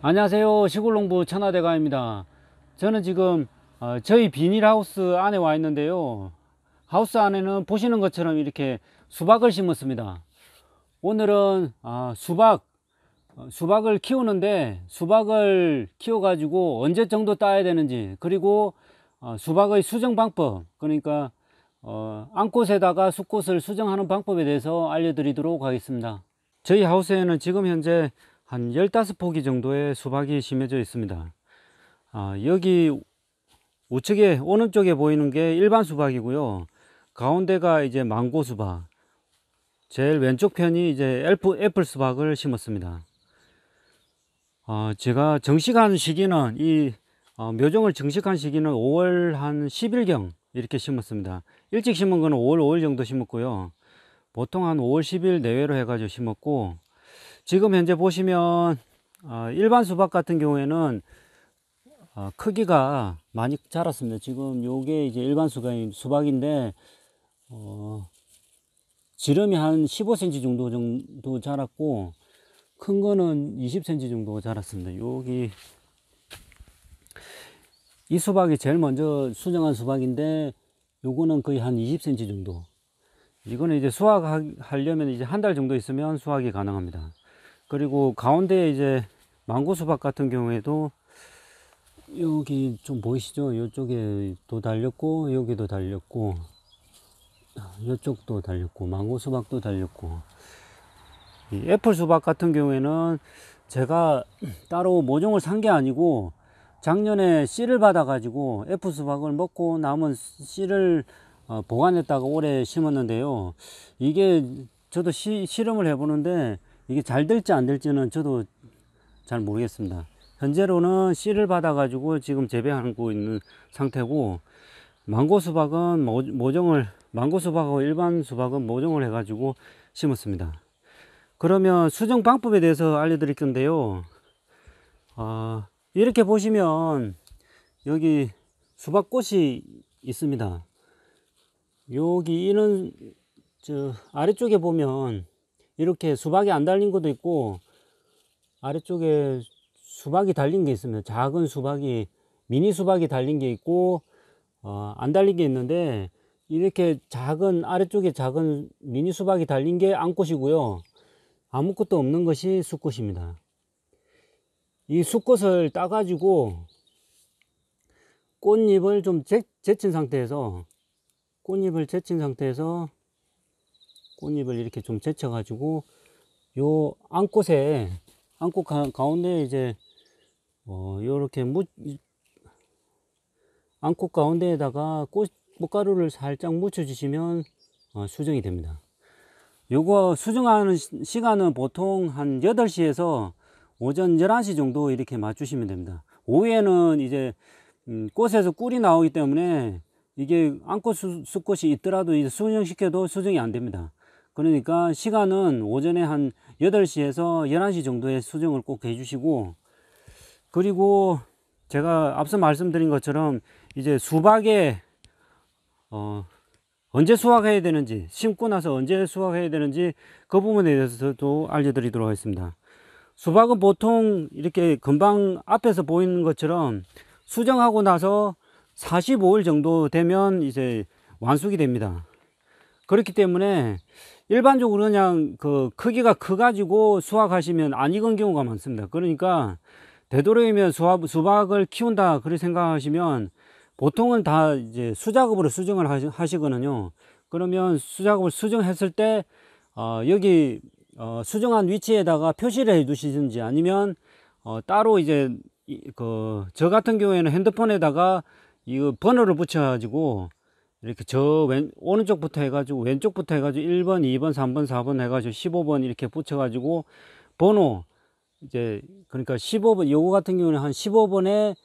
안녕하세요 시골농부 천하대가입니다 저는 지금 어, 저희 비닐하우스 안에 와 있는데요 하우스 안에는 보시는 것처럼 이렇게 수박을 심었습니다 오늘은 아, 수박 어, 수박을 키우는데 수박을 키워 가지고 언제 정도 따야 되는지 그리고 어, 수박의 수정 방법 그러니까 안꽃에다가 수꽃을 수정하는 방법에 대해서 알려드리도록 하겠습니다 저희 하우스에는 지금 현재 한 15포기 정도의 수박이 심해져 있습니다 아, 여기 우측에 오른쪽에 보이는 게 일반 수박이고요 가운데가 이제 망고 수박 제일 왼쪽 편이 이제 엘프, 애플 수박을 심었습니다 아, 제가 정식한 시기는 이 어, 묘종을 정식한 시기는 5월 한 10일경 이렇게 심었습니다 일찍 심은 거 5월 5일 정도 심었고요 보통 한 5월 10일 내외로 해가지고 심었고 지금 현재 보시면 어, 일반 수박 같은 경우에는 어, 크기가 많이 자랐습니다. 지금 요게 이제 일반 수박인데 어, 지름이 한 15cm 정도 정도 자랐고 큰 거는 20cm 정도 자랐습니다. 여기 이 수박이 제일 먼저 수정한 수박인데 요거는 거의 한 20cm 정도 이거는 이제 수확하려면 이제 한 달 정도 있으면 수확이 가능합니다. 그리고 가운데 이제 망고수박 같은 경우에도 여기 좀 보이시죠? 이쪽에도 달렸고 여기도 달렸고 이쪽도 달렸고 망고수박도 달렸고 애플수박 같은 경우에는 제가 따로 모종을 산 게 아니고 작년에 씨를 받아 가지고 애플수박을 먹고 남은 씨를 어, 보관했다가 올해 심었는데요 이게 저도 시, 실험을 해 보는데 이게 잘 될지 안 될지는 저도 잘 모르겠습니다. 현재로는 씨를 받아가지고 지금 재배하고 있는 상태고 망고 수박은 모종을 망고 수박하고 일반 수박은 모종을 해가지고 심었습니다. 그러면 수정 방법에 대해서 알려드릴 건데요. 어, 이렇게 보시면 여기 수박꽃이 있습니다. 여기 이런 저 아래쪽에 보면 이렇게 수박이 안 달린 것도 있고 아래쪽에 수박이 달린 게 있으면 작은 수박이 미니 수박이 달린 게 있고 어, 안 달린 게 있는데 이렇게 작은 아래쪽에 작은 미니 수박이 달린 게 안꽃이고요 아무것도 없는 것이 수꽃입니다 이 수꽃을 따 가지고 꽃잎을 좀 제, 제친 상태에서 꽃잎을 제친 상태에서 꽃잎을 이렇게 좀 제쳐 가지고 요 안꽃에 안꽃 가운데 이제 어 요렇게 무 안꽃 가운데에다가 꽃가루를 살짝 묻혀 주시면 어, 수정이 됩니다 요거 수정하는 시간은 보통 한 8시에서 오전 11시 정도 이렇게 맞추시면 됩니다 오후에는 이제 음, 꽃에서 꿀이 나오기 때문에 이게 안꽃 수꽃이 있더라도 이제 수정시켜도 수정이 안 됩니다 그러니까 시간은 오전에 한 8시에서 11시 정도에 수정을 꼭 해주시고 그리고 제가 앞서 말씀드린 것처럼 이제 수박에 어 언제 수확해야 되는지 심고 나서 언제 수확해야 되는지 그 부분에 대해서도 알려드리도록 하겠습니다 수박은 보통 이렇게 금방 앞에서 보이는 것처럼 수정하고 나서 45일 정도 되면 이제 완숙이 됩니다 그렇기 때문에 일반적으로 그냥 그 크기가 커 가지고 수확하시면 안 익은 경우가 많습니다 그러니까 되도록이면 수확, 수박을 키운다 그렇게 생각하시면 보통은 다 이제 수작업으로 수정을 하시, 하시거든요 그러면 수작업을 수정했을 때 어, 여기 어, 수정한 위치에다가 표시를 해 두시든지 아니면 어, 따로 이제 그 저 같은 경우에는 핸드폰에다가 이 번호를 붙여 가지고 이렇게 저 왼, 오른쪽부터 해가지고 왼쪽부터 해가지고 1번, 2번, 3번, 4번 해가지고 15번 이렇게 붙여가지고 번호 이제 그러니까 15번 요거 같은 경우는 한 15번에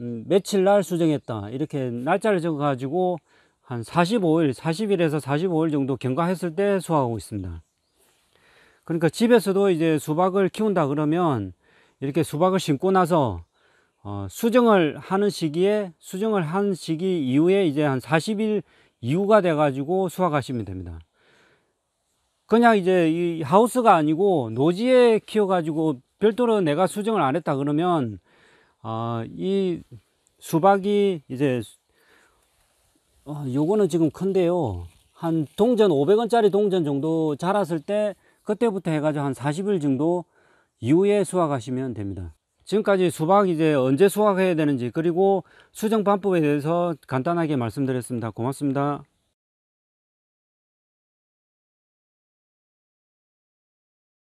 음, 며칠 날 수정했다 이렇게 날짜를 적어가지고 한 45일, 40일에서 45일 정도 경과했을 때 수확하고 있습니다. 그러니까 집에서도 이제 수박을 키운다 그러면 이렇게 수박을 심고 나서 어, 수정을 하는 시기에 수정을 한 시기 이후에 이제 한 40일 이후가 돼 가지고 수확하시면 됩니다 그냥 이제 이 하우스가 아니고 노지에 키워 가지고 별도로 내가 수정을 안 했다 그러면 어, 이 수박이 이제 어, 요거는 지금 큰데요 한 동전 500원짜리 동전 정도 자랐을 때 그때부터 해가지고 한 40일 정도 이후에 수확하시면 됩니다 지금까지 수박 이제 언제 수확해야 되는지 그리고 수정 방법에 대해서 간단하게 말씀드렸습니다. 고맙습니다.